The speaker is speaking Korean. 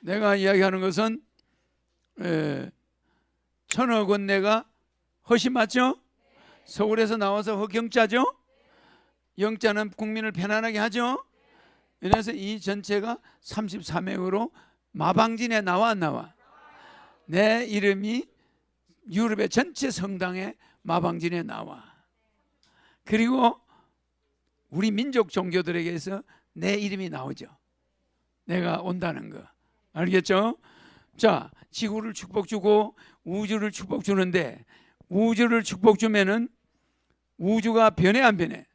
내가 이야기하는 것은 에, 예, 천억 원 내가 허시 맞죠? 서울에서 나와서 허경자죠? 영자는 국민을 편안하게 하죠? 그래서 이 전체가 33행으로 마방진에 나와 나와? 내 이름이 유럽의 전체 성당에 마방진에 나와. 그리고 우리 민족 종교들에게서 내 이름이 나오죠. 내가 온다는 거. 알겠죠? 자, 지구를 축복 주고 우주를 축복 주는데 우주를 축복 주면은 우주가 변해 안 변해?